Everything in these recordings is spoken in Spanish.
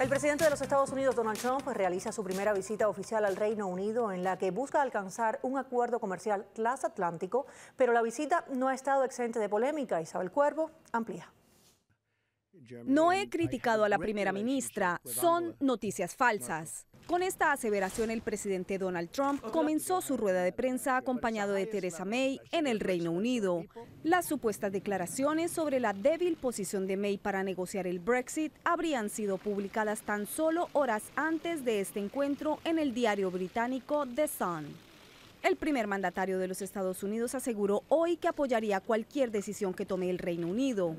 El presidente de los Estados Unidos, Donald Trump, pues, realiza su primera visita oficial al Reino Unido en la que busca alcanzar un acuerdo comercial transatlántico, pero la visita no ha estado exenta de polémica. Isabel Cuervo amplía. No he criticado a la primera ministra, son noticias falsas. Con esta aseveración, el presidente Donald Trump comenzó su rueda de prensa acompañado de Theresa May en el Reino Unido. Las supuestas declaraciones sobre la débil posición de May para negociar el Brexit habrían sido publicadas tan solo horas antes de este encuentro en el diario británico The Sun. El primer mandatario de los Estados Unidos aseguró hoy que apoyaría cualquier decisión que tome el Reino Unido.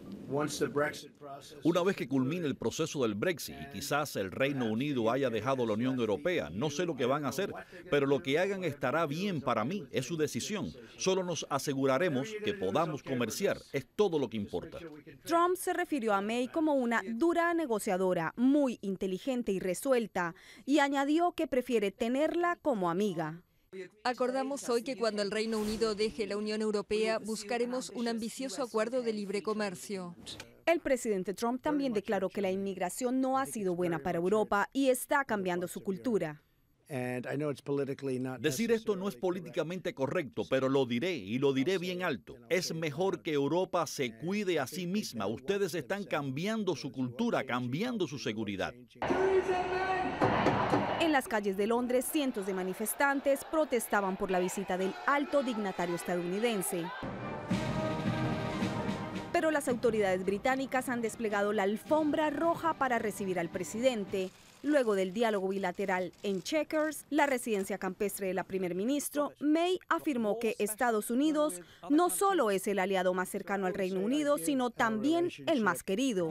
Una vez que culmine el proceso del Brexit y quizás el Reino Unido haya dejado la Unión Europea, no sé lo que van a hacer, pero lo que hagan estará bien para mí, es su decisión. Solo nos aseguraremos que podamos comerciar, es todo lo que importa. Trump se refirió a May como una dura negociadora, muy inteligente y resuelta, y añadió que prefiere tenerla como amiga. Acordamos hoy que cuando el Reino Unido deje la Unión Europea buscaremos un ambicioso acuerdo de libre comercio. El presidente Trump también declaró que la inmigración no ha sido buena para Europa y está cambiando su cultura. Decir esto no es políticamente correcto, pero lo diré y lo diré bien alto. Es mejor que Europa se cuide a sí misma. Ustedes están cambiando su cultura, cambiando su seguridad las calles de Londres, cientos de manifestantes protestaban por la visita del alto dignatario estadounidense. Pero las autoridades británicas han desplegado la alfombra roja para recibir al presidente. Luego del diálogo bilateral en Chequers, la residencia campestre de la primer ministro, May afirmó que Estados Unidos no solo es el aliado más cercano al Reino Unido, sino también el más querido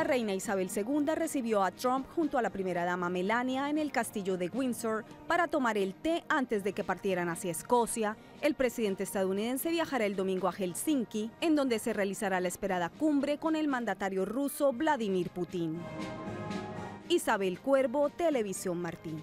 la reina Isabel II recibió a Trump junto a la primera dama Melania en el castillo de Windsor para tomar el té antes de que partieran hacia Escocia. El presidente estadounidense viajará el domingo a Helsinki, en donde se realizará la esperada cumbre con el mandatario ruso Vladimir Putin. Isabel Cuervo, Televisión Martín.